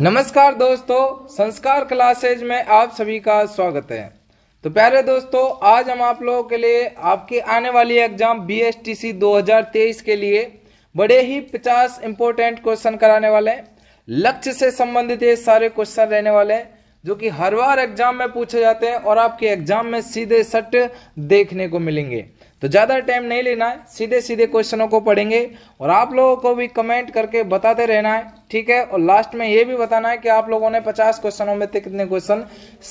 नमस्कार दोस्तों संस्कार क्लासेज में आप सभी का स्वागत है तो प्यारे दोस्तों आज हम आप लोगों के लिए आपकी आने वाली एग्जाम बीएसटीसी 2023 के लिए बड़े ही 50 इंपोर्टेंट क्वेश्चन कराने वाले हैं लक्ष्य से संबंधित ये सारे क्वेश्चन रहने वाले हैं जो कि हर बार एग्जाम में पूछे जाते हैं और आपके एग्जाम में सीधे सट देखने को मिलेंगे तो ज़्यादा टाइम नहीं लेना है सीधे सीधे क्वेश्चनों को पढ़ेंगे और आप लोगों को भी कमेंट करके बताते रहना है ठीक है और लास्ट में ये भी बताना है कि आप लोगों ने पचास क्वेश्चनों में कितने क्वेश्चन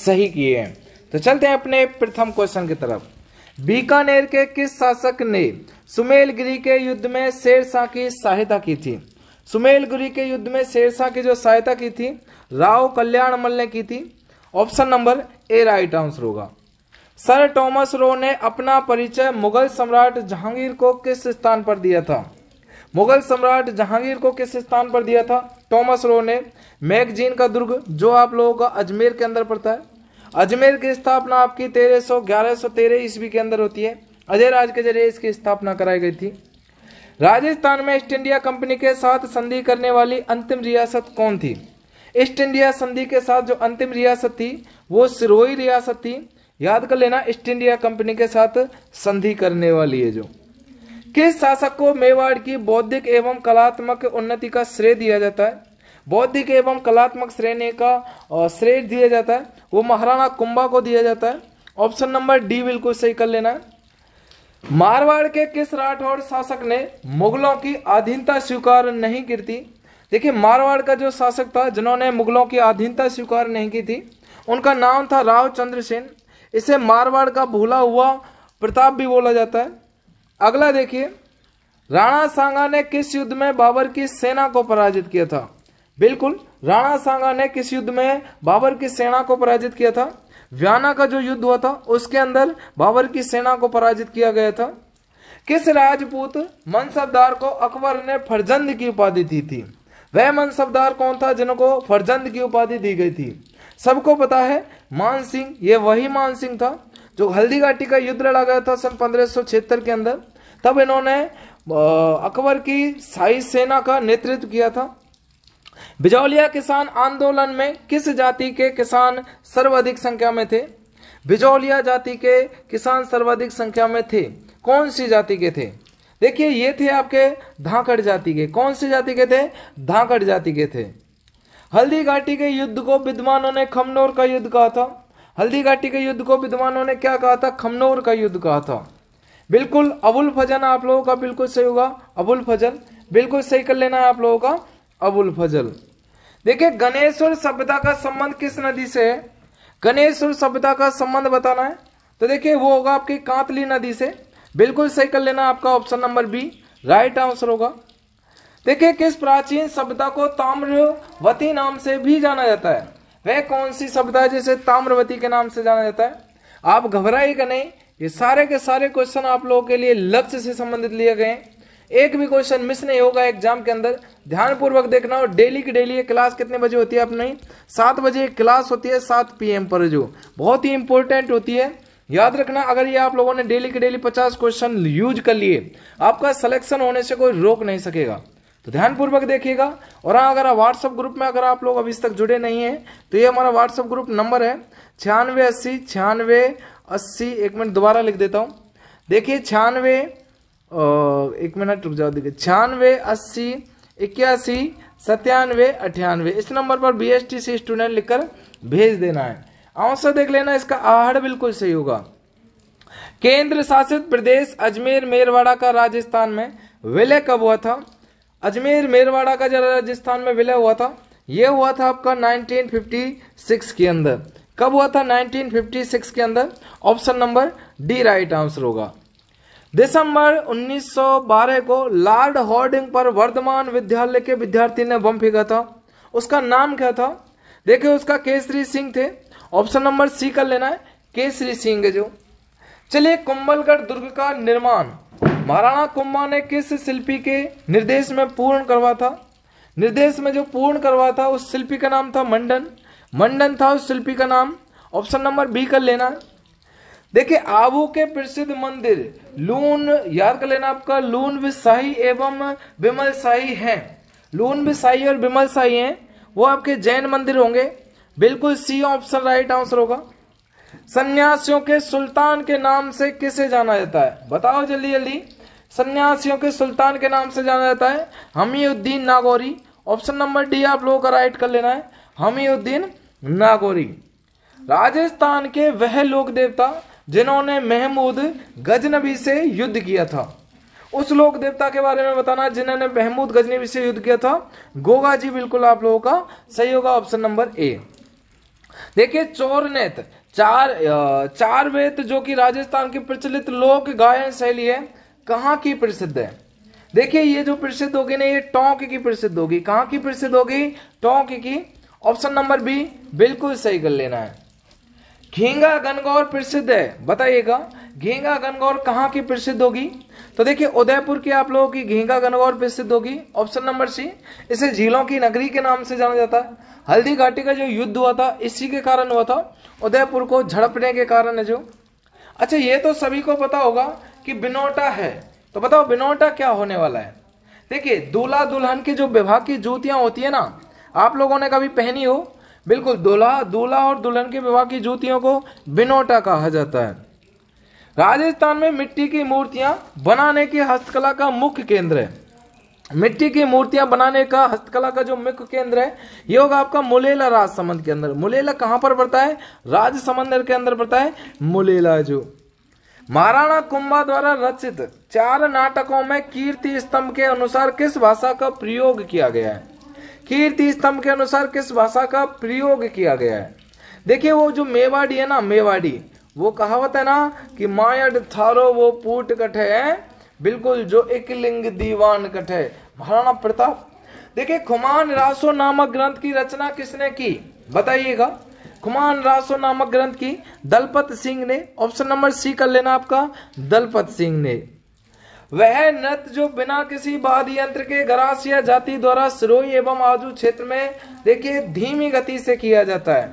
सही किए हैं तो चलते हैं अपने प्रथम क्वेश्चन की तरफ बीकानेर के किस शासक ने सुमेलगिरी के युद्ध में शेरशाह की सहायता की थी सुमेलगिरी के युद्ध में शेरशाह की जो सहायता की थी राव कल्याण मल ने की थी option number A right answer होगा सर टॉमस रो ने अपना परिचय मुगल सम्राट जहांगीर को किस स्थान पर दिया था मुगल सम्राट जहांगीर को किस स्थान पर दिया था टॉमस रो ने मैगजीन का दुर्ग जो आप लोगों का अजमेर के अंदर पड़ता है अजमेर की स्थापना आपकी तेरह सौ ग्यारह सौ तेरह ईस्वी के अंदर होती है अजय राज के जरिए इसकी स्थापना कराई गई थी राजस्थान में ईस्ट इंडिया कंपनी के साथ संधि करने वाली अंतिम रियासत कौन थी ईस्ट इंडिया संधि के साथ जो अंतिम रियासत थी वो सिरोही रियासत थी याद कर लेना ईस्ट इंडिया कंपनी के साथ संधि करने वाली है जो किस शासक को मेवाड़ की बौद्धिक एवं कलात्मक उन्नति का श्रेय दिया जाता है बौद्धिक एवं कलात्मक श्रेणी का श्रेय दिया जाता है वो महाराणा कुंभा को दिया जाता है ऑप्शन नंबर डी बिल्कुल सही कर लेना मारवाड़ के किस राठौड़ शासक ने मुगलों की अधीनता स्वीकार नहीं की थी देखिये मारवाड़ का जो शासक था जिन्होंने मुगलों की अधीनता स्वीकार नहीं की थी उनका नाम था राव चंद्र सेन इसे मारवाड़ का भूला हुआ प्रताप भी बोला जाता है अगला देखिए राणा सांगा ने किस युद्ध में बाबर की सेना को पराजित किया था बिल्कुल राणा सांगा ने किस युद्ध में बाबर की सेना को पराजित किया था व्याना का जो युद्ध हुआ था उसके अंदर बाबर की सेना को पराजित किया गया था किस राजपूत मनसबदार को अकबर ने फरजंद की उपाधि दी थी वह मनसबदार कौन था जिनको फरजंद की उपाधि दी गई थी सबको पता है मानसिंह ये वही मानसिंह था जो हल्दी घाटी का युद्ध लड़ा गया था सन पंद्रह के अंदर तब इन्होंने अकबर की शाही सेना का नेतृत्व किया था बिजौलिया किसान आंदोलन में किस जाति के किसान सर्वाधिक संख्या में थे बिजौलिया जाति के किसान सर्वाधिक संख्या में थे कौन सी जाति के थे देखिए ये थे आपके धाकड़ जाति के कौन सी जाति के थे धाकड़ जाति के थे हल्दी घाटी के युद्ध को विद्वानों ने खमनोर का युद्ध कहा था हल्दी घाटी के युद्ध को विद्वानों ने क्या कहा था खमनोर का युद्ध कहा था बिल्कुल अबुल फजल आप लोगों का बिल्कुल सही होगा अबुल फजल बिल्कुल सही कर लेना है आप लोगों का अबुल फजल देखिए गणेश्वर सभ्यता का संबंध किस नदी से है गणेश्वर सभ्यता का संबंध बताना है तो देखिए वो होगा आपकी कांतली नदी से बिल्कुल सही कर लेना आपका option number B right answer होगा देखिए किस प्राचीन सभ्यता को ताम्रवती नाम से भी जाना जाता है वह कौन सी सभ्यता जिसे ताम्रवती के नाम से जाना जाता है आप घबराइएगा नहीं ये सारे के सारे क्वेश्चन आप लोगों के लिए लक्ष्य से संबंधित लिए गए एक भी क्वेश्चन मिस नहीं होगा एग्जाम के अंदर ध्यानपूर्वक देखना और डेली की डेली क्लास कितने बजे होती है अपनी सात बजे क्लास होती है सात पीएम पर जो बहुत ही इंपॉर्टेंट होती है याद रखना अगर ये आप लोगों ने डेली के डेली पचास क्वेश्चन यूज कर लिए आपका सिलेक्शन होने से कोई रोक नहीं सकेगा तो ध्यानपूर्वक देखिएगा और हाँ अगर व्हाट्सएप ग्रुप में अगर आप लोग अभी तक जुड़े नहीं है तो ये हमारा व्हाट्सएप ग्रुप नंबर है छियानवे अस्सी छियानवे अस्सी एक मिनट दोबारा लिख देता हूँ देखिए छियानवे एक मिनट रुक जाओ देखिए छियानवे अस्सी इक्यासी सत्यानवे अठानवे इस नंबर पर B S T C student लिखकर भेज देना है औसर देख लेना इसका आहड़ बिल्कुल सही होगा केंद्र शासित प्रदेश अजमेर मेरवाड़ा का राजस्थान में विलय कब हुआ था अजमेर मेरवाड़ा का जो राजस्थान में विलय हुआ था यह हुआ था आपका 1956 के अंदर कब हुआ था 1956 के अंदर option number D right answer होगा दिसंबर 1912 को लॉर्ड हॉर्डिंग पर वर्धमान विद्यालय के विद्यार्थी ने बम फेंका था उसका नाम क्या था देखिए उसका केसरी सिंह थे ऑप्शन नंबर सी कर लेना है केसरी सिंह जो चलिए कुंभलगढ़ दुर्ग का निर्माण महाराणा कुम्मा ने किस शिल्पी के निर्देश में पूर्ण करवा था निर्देश में जो पूर्ण करवा था उस शिल्पी का नाम था मंडन मंडन था उस शिल्पी का नाम ऑप्शन नंबर बी कर लेना देखिए आबू के प्रसिद्ध मंदिर लून याद कर लेना आपका लून विशाही एवं विमल शाही है लून विशाही और बिमल शाही है वो आपके जैन मंदिर होंगे बिल्कुल सी ऑप्शन राइट आंसर होगा सन्यासियों के सुल्तान के नाम से किसे जाना जाता है बताओ जल्दी जल्दी सन्यासियों के सुल्तान के नाम से जाना जाता है Hamiduddin Nagauri option number D आप लोगों का राइट कर लेना है हमीउद्दीन नागौरी राजस्थान के वह लोक देवता जिन्होंने महमूद गजनबी से युद्ध किया था उस लोक देवता के बारे में बताना जिन्होंने महमूद गजनबी से युद्ध किया था गोगा जी बिल्कुल आप लोगों का सही होगा ऑप्शन नंबर ए देखिए चोर नेत चार चार वेत जो कि राजस्थान की प्रचलित लोक गायन शैली है कहाँ की प्रसिद्ध है देखिए ये जो प्रसिद्ध होगी ना ये टोंक की प्रसिद्ध होगी कहाँ की प्रसिद्ध होगी टोंक की ऑप्शन नंबर बी बिल्कुल सही कर लेना है घेंगा गनगौर प्रसिद्ध है बताइएगा घेंगा गनगौर कहाँ की प्रसिद्ध होगी तो देखिए उदयपुर की आप लोगों की घेंगा गनगौर प्रसिद्ध होगी ऑप्शन नंबर सी इसे झीलों की नगरी के नाम से जाना जाता है हल्दी घाटी का जो युद्ध हुआ था इसी के कारण हुआ था उदयपुर को झड़पने के कारण है जो अच्छा ये तो सभी को पता होगा कि बिनोटा है तो बताओ बिनोटा क्या होने वाला है देखिए दूल्हा दुल्हन की जो विभाग की जूतियां होती है ना आप लोगों ने कभी पहनी हो बिल्कुल दूल्हा दूल्हा और दुल्हन के विवाह की जूतियों को बिनोटा कहा जाता है राजस्थान में मिट्टी की मूर्तियां बनाने की हस्तकला का मुख्य केंद्र है मिट्टी की मूर्तियां बनाने का हस्तकला का जो मुख्य केंद्र है ये होगा आपका मुलेला राज के अंदर मुलेला कहां पर पड़ता है राज समंदर के अंदर पड़ता है मुलेला जो महाराणा कुंभा द्वारा रचित चार नाटकों में कीर्ति स्तंभ के अनुसार किस भाषा का प्रयोग किया गया है कीर्ति स्तंभ के अनुसार किस भाषा का प्रयोग किया गया है देखिए वो जो मेवाड़ी है ना मेवाड़ी वो कहावत है ना कि मायड थारो वो पूट कट है बिल्कुल जो लिंग दीवान कट है महाराणा प्रताप देखिए खुमान रासो नामक ग्रंथ की रचना किसने की बताइएगा खुमान रासो नामक ग्रंथ की दलपत सिंह ने ऑप्शन नंबर सी कर लेना आपका दलपत सिंह ने वह नृत्य जो बिना किसी वाद्य यंत्र के गरास या जाति द्वारा सिरोही एवं आजू क्षेत्र में देखिए धीमी गति से किया जाता है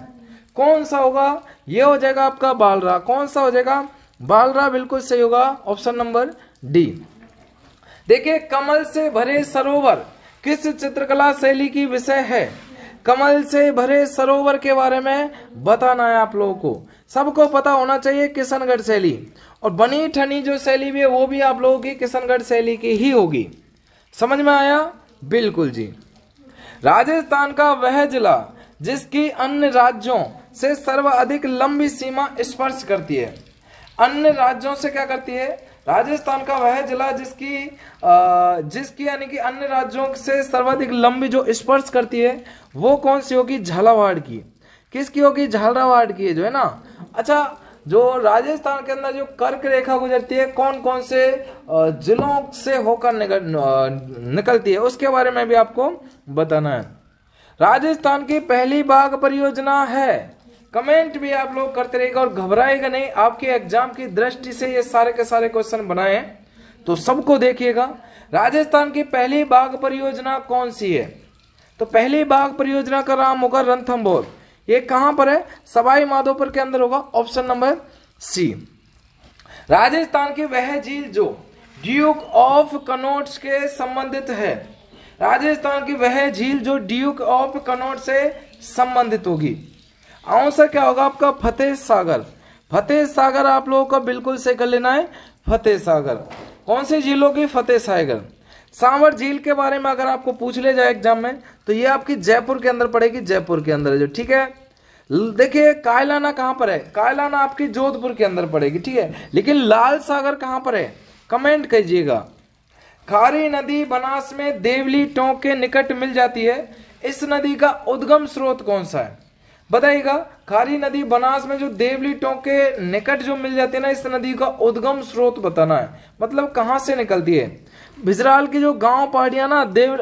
कौन सा होगा ये हो जाएगा आपका बालरा कौन सा हो जाएगा बालरा बिल्कुल सही होगा ऑप्शन नंबर डी देखिए कमल से भरे सरोवर किस चित्रकला शैली की विषय है कमल से भरे सरोवर के बारे में बताना है आप लोगों को सबको पता होना चाहिए किशनगढ़ शैली और बनी ठनी जो शैली भी है वो भी आप लोगों की किशनगढ़ शैली की ही होगी समझ में आया बिल्कुल जी राजस्थान का वह जिला जिसकी अन्य राज्यों से सर्वाधिक लंबी सीमा स्पर्श करती है अन्य राज्यों से क्या करती है राजस्थान का वह जिला जिसकी जिसकी यानी कि अन्य राज्यों से सर्वाधिक लंबी जो स्पर्श करती है वो कौन सी होगी झालावाड़ की किसकी होगी झालावाड़ की जो है ना अच्छा जो राजस्थान के अंदर जो कर्क रेखा गुजरती है कौन कौन से जिलों से होकर निकल निकलती है उसके बारे में भी आपको बताना है राजस्थान की पहली बाघ परियोजना है कमेंट भी आप लोग करते रहेगा और घबराएगा नहीं आपके एग्जाम की दृष्टि से ये सारे के सारे क्वेश्चन बनाए हैं तो सबको देखिएगा राजस्थान की पहली बाघ परियोजना कौन सी है तो पहली बाघ परियोजना का नाम होगा बोर ये कहां पर है सवाई माधोपुर के अंदर होगा ऑप्शन नंबर सी राजस्थान की वह झील जो ड्यूक ऑफ कनोट के संबंधित है राजस्थान की वह झील जो ड्यूक ऑफ कनोट से संबंधित होगी आंसर क्या होगा आपका फतेह सागर फतेह सागर आप लोगों का बिल्कुल से कर लेना है फतेह सागर कौन से झील होगी फतेह सागर सांवर झील के बारे में अगर आपको पूछ ले जाए एग्जाम में तो ये आपकी जयपुर के अंदर पड़ेगी जयपुर के अंदर जो ठीक है देखिए कायलाना कहाँ पर है कायलाना आपकी जोधपुर के अंदर पड़ेगी ठीक है लेकिन लाल सागर कहाँ पर है कमेंट कीजिएगा खारी नदी बनास में देवली टोंक के निकट मिल जाती है इस नदी का उद्गम स्रोत कौन सा है बताइएगा खारी नदी बनास में जो देवली टोंक के निकट जो मिल जाती है ना इस नदी का उद्गम स्रोत बताना है मतलब कहां से निकलती है बिजराल की जो गांव पहाड़िया ना देव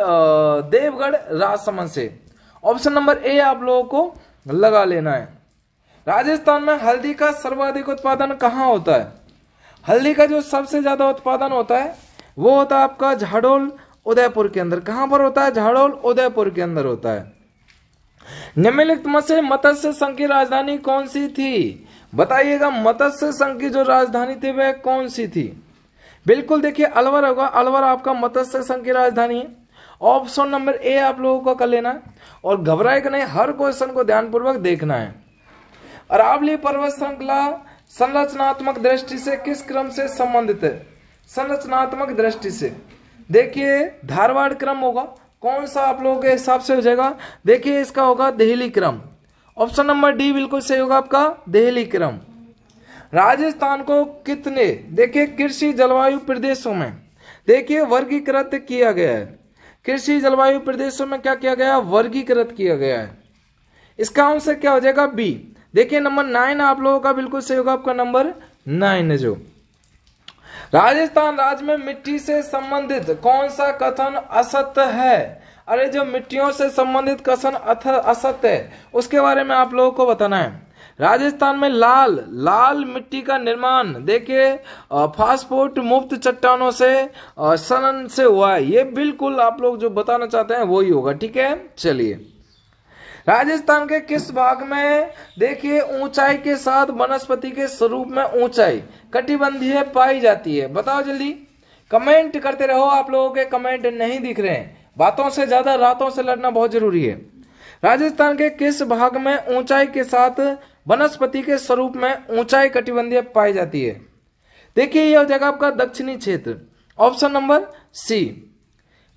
देवगढ़ राजसमंद से ऑप्शन नंबर ए आप लोगों को लगा लेना है राजस्थान में हल्दी का सर्वाधिक उत्पादन कहाँ होता है हल्दी का जो सबसे ज्यादा उत्पादन होता है वो होता है आपका झाड़ोल उदयपुर के अंदर कहां पर होता है झाड़ोल उदयपुर के अंदर होता है निम्नलिखित में से मत्स्य संघ की राजधानी कौन सी थी बताइएगा मत्स्य संघ की जो राजधानी थी वह कौन सी थी बिल्कुल देखिए अलवर होगा अलवर आपका मत्स्य संघ की राजधानी है ऑप्शन नंबर ए आप लोगों को कर लेना और और घबराएगा नहीं हर क्वेश्चन को ध्यानपूर्वक देखना है अरावली पर्वत श्रृंखला संरचनात्मक दृष्टि से किस क्रम से संबंधित है संरचनात्मक दृष्टि से देखिए धारवाड़ क्रम होगा कौन सा आप लोगों के हिसाब से हो जाएगा देखिए इसका होगा दहली क्रम ऑप्शन नंबर डी बिल्कुल सही होगा आपका दहली क्रम राजस्थान को कितने देखिए कृषि जलवायु प्रदेशों में देखिए वर्गीकृत किया गया है कृषि जलवायु प्रदेशों में क्या किया गया वर्गीकृत किया गया है इसका आंसर क्या हो जाएगा बी देखिए नंबर नाइन आप लोगों का बिल्कुल सही होगा आपका नंबर नाइन है जो राजस्थान राज्य में मिट्टी से संबंधित कौन सा कथन असत्य है अरे जो मिट्टियों से संबंधित कथन असत्य है उसके बारे में आप लोगों को बताना है राजस्थान में लाल लाल मिट्टी का निर्माण देखिए फास्फोट मुफ्त चट्टानों से सनन से हुआ है ये बिल्कुल आप लोग जो बताना चाहते हैं वही होगा ठीक है चलिए राजस्थान के किस भाग में देखिए ऊंचाई के साथ वनस्पति के स्वरूप में ऊंचाई कटिबंधीय पाई जाती है बताओ जल्दी कमेंट करते रहो आप लोगों के कमेंट नहीं दिख रहे हैं बातों से ज्यादा रातों से लड़ना बहुत जरूरी है राजस्थान के किस भाग में ऊंचाई के साथ वनस्पति के स्वरूप में ऊंचाई कटिबंधीय पाई जाती है देखिए यह हो जाएगा आपका दक्षिणी क्षेत्र ऑप्शन नंबर सी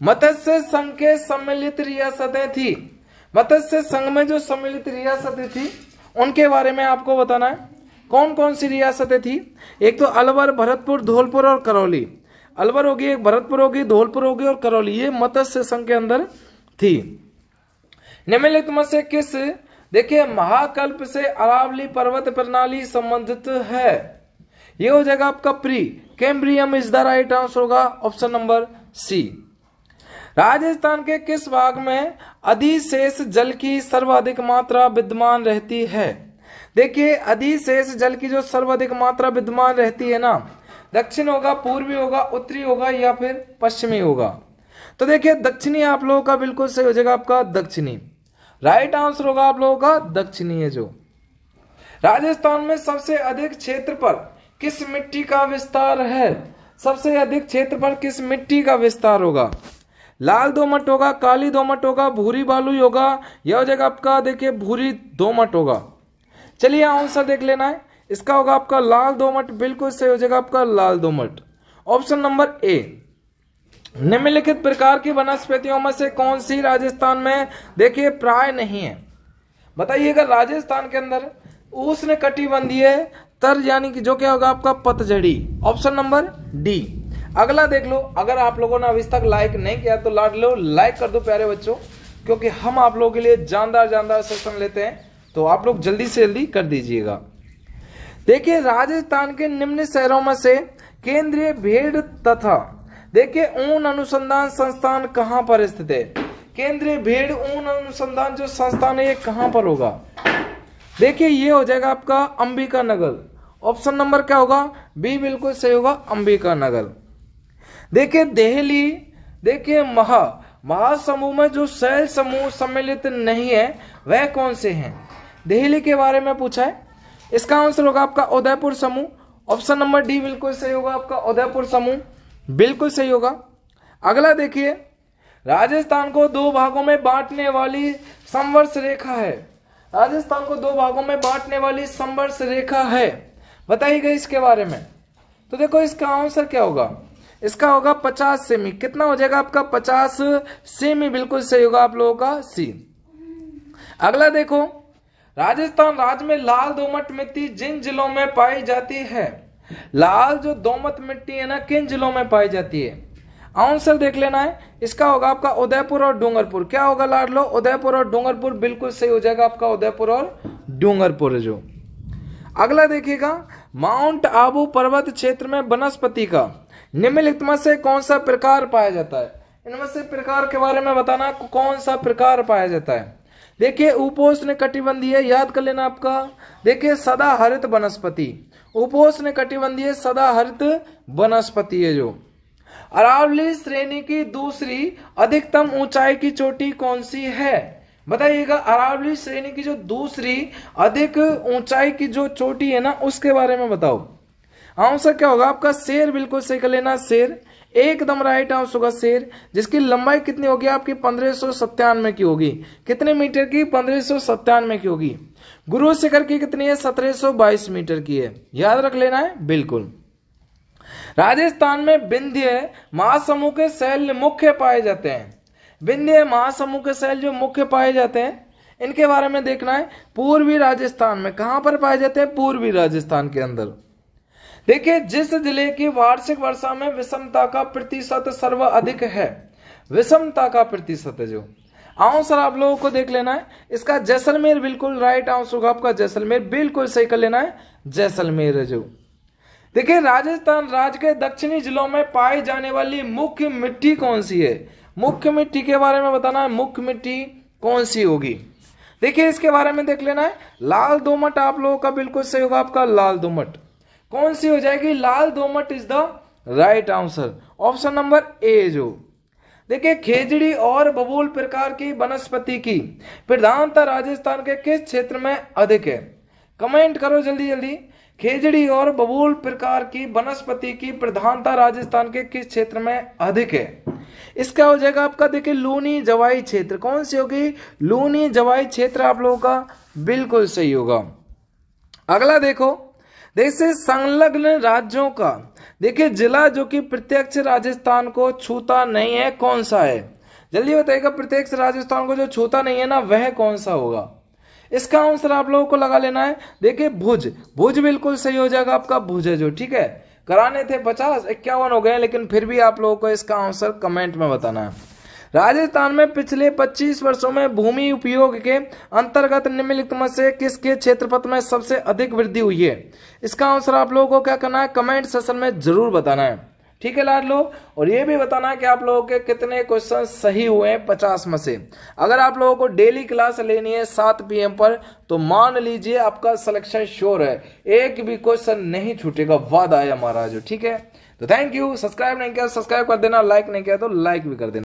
मत्स्य संघ के सम्मिलित रियासतें थी मत्स्य संघ में जो सम्मिलित रियासतें थी उनके बारे में आपको बताना है कौन कौन सी रियासतें थी एक तो अलवर भरतपुर धौलपुर और करौली अलवर होगी एक भरतपुर होगी धौलपुर होगी और करौली ये मत्स्य संघ के अंदर थी निम्नलिखित में से किस देखिए महाकल्प से अरावली पर्वत प्रणाली संबंधित है ये हो जाएगा आपका Precambrian is the right answer होगा ऑप्शन नंबर सी राजस्थान के किस भाग में अधिशेष जल की सर्वाधिक मात्रा विद्यमान रहती है देखिए अधिशेष जल की जो सर्वाधिक मात्रा विद्यमान रहती है ना दक्षिण होगा पूर्वी होगा उत्तरी होगा या फिर पश्चिमी होगा तो देखिए दक्षिणी आप लोगों का बिल्कुल सही हो जाएगा आपका दक्षिणी राइट आंसर होगा आप लोगों का दक्षिणी है जो राजस्थान में सबसे अधिक क्षेत्र पर किस मिट्टी का विस्तार है सबसे अधिक क्षेत्र पर किस मिट्टी का विस्तार होगा लाल दोमट होगा काली दोमट होगा भूरी बालू होगा यह हो जाएगा आपका देखिए भूरी दोमट होगा चलिए आंसर देख लेना है इसका होगा आपका लाल दोमट बिल्कुल सही हो जाएगा आपका लाल दोमट ऑप्शन नंबर ए निम्नलिखित प्रकार की वनस्पतियों में से कौन सी राजस्थान में देखिए प्राय नहीं है बताइएगा राजस्थान के अंदर उष्ण कटिबंधीय तर यानी कि जो क्या होगा आपका पतझड़ी ऑप्शन नंबर डी अगला देख लो अगर आप लोगों ने अभी तक लाइक नहीं किया तो लाड लो लाइक कर दो प्यारे बच्चों क्योंकि हम आप लोगों के लिए जानदार जानदार सेशन लेते हैं तो आप लोग जल्दी से जल्दी कर दीजिएगा देखिए राजस्थान के निम्न शहरों में से केंद्रीय भेड़ तथा देखिए ऊन अनुसंधान संस्थान कहां पर स्थित है केंद्रीय भेड़ ऊन अनुसंधान जो संस्थान है ये कहां पर होगा देखिए ये हो जाएगा आपका अंबिका नगर ऑप्शन नंबर क्या होगा बी बिल्कुल सही होगा अंबिका नगर देखिए दहली देखिए महा महासमूह में जो शैल समूह सम्मिलित नहीं है वह कौन से हैं दिल्ली के बारे में पूछा है इसका आंसर होगा आपका उदयपुर समूह ऑप्शन नंबर डी बिल्कुल सही होगा आपका उदयपुर समूह बिल्कुल सही होगा अगला देखिए राजस्थान को दो भागों में बांटने वाली संवर्ष रेखा है राजस्थान को दो भागों में बांटने वाली संवर्ष रेखा है गई इसके बारे में तो देखो इसका आंसर क्या होगा इसका होगा पचास सेमी कितना हो जाएगा आपका पचास सेमी बिल्कुल सही होगा आप लोगों का सी अगला देखो राजस्थान राज्य में लाल दोमट मिट्टी जिन जिलों में पाई जाती है लाल जो दोमट मिट्टी है ना किन जिलों में पाई जाती है आंसर देख लेना है इसका होगा आपका उदयपुर और डूंगरपुर क्या होगा लाड लो उदयपुर और डूंगरपुर बिल्कुल सही हो जाएगा आपका उदयपुर और डूंगरपुर जो अगला देखिएगा माउंट आबू पर्वत क्षेत्र में वनस्पति का निम्नलिखित में से कौन सा प्रकार पाया जाता है इनमें से प्रकार के बारे में बताना कौन सा प्रकार पाया जाता है देखिए उपोष्ण कटिबंधीय याद कर लेना आपका देखिए सदा हरित वनस्पति उपोष्ण कटिबंधीय सदा हरित वनस्पति है जो अरावली श्रेणी की दूसरी अधिकतम ऊंचाई की चोटी कौन सी है बताइएगा अरावली श्रेणी की जो दूसरी अधिक ऊंचाई की जो चोटी है ना उसके बारे में बताओ आंसर क्या होगा आपका शेर बिल्कुल सही कर लेना शेर एकदम राइट आंसर होगा शेर जिसकी लंबाई कितनी होगी आपकी पंद्रह की होगी कितने मीटर की पंद्रह की होगी गुरु शिखर की कितनी है बाईस मीटर की है याद रख लेना है बिल्कुल राजस्थान में बिंध्य महासमूह के शैल मुख्य पाए जाते हैं बिंध्य महासमूह के शैल जो मुख्य पाए जाते हैं इनके बारे में देखना है पूर्वी राजस्थान में कहां पर पाए जाते हैं पूर्वी राजस्थान के अंदर देखिए जिस जिले की वार्षिक वर्षा में विषमता का प्रतिशत सर्व अधिक है विषमता का प्रतिशत जो आंसर आप लोगों को देख लेना है इसका जैसलमेर बिल्कुल राइट आंसर होगा आपका जैसलमेर बिल्कुल सही कर लेना है जैसलमेर जो देखिए राजस्थान राज्य के दक्षिणी जिलों में पाई जाने वाली मुख्य मिट्टी कौन सी है मुख्य मिट्टी के बारे में बताना है मुख्य मिट्टी कौन सी होगी देखिए इसके बारे में देख लेना है लाल दोमट आप लोगों का बिल्कुल सही होगा आपका लाल दोमट कौन सी हो जाएगी लाल दोमट is the right answer option number A जो देखिए खेजड़ी और बबूल प्रकार की वनस्पति की प्रधानता राजस्थान के किस क्षेत्र में अधिक है कमेंट करो जल्दी जल्दी खेजड़ी और बबूल प्रकार की वनस्पति की प्रधानता राजस्थान के किस क्षेत्र में अधिक है इसका हो जाएगा आपका देखिए लूनी जवाई क्षेत्र कौन सी होगी लूनी जवाई क्षेत्र आप लोगों का बिल्कुल सही होगा अगला देखो देखिए संलग्न राज्यों का देखिए जिला जो कि प्रत्यक्ष राजस्थान को छूता नहीं है कौन सा है जल्दी बताइएगा प्रत्यक्ष राजस्थान को जो छूता नहीं है ना वह कौन सा होगा इसका आंसर आप लोगों को लगा लेना है देखिए भुज भुज बिल्कुल सही हो जाएगा आपका भुज है जो ठीक है कराने थे पचास इक्यावन हो गए लेकिन फिर भी आप लोगों को इसका आंसर कमेंट में बताना है राजस्थान में पिछले 25 वर्षों में भूमि उपयोग के अंतर्गत निम्नलिखित में से किसके क्षेत्रपथ में सबसे अधिक वृद्धि हुई है इसका आंसर आप लोगों को क्या करना है कमेंट सेशन में जरूर बताना है ठीक है लाडलो और ये भी बताना कि आप लोगों के कितने क्वेश्चन सही हुए हैं पचास में से अगर आप लोगों को डेली क्लास लेनी है सात पीएम पर तो मान लीजिए आपका सिलेक्शन श्योर है एक भी क्वेश्चन नहीं छूटेगा वादा है हमारा जो ठीक है तो थैंक यू सब्सक्राइब नहीं किया सब्सक्राइब कर देना लाइक नहीं किया तो लाइक तो भी कर देना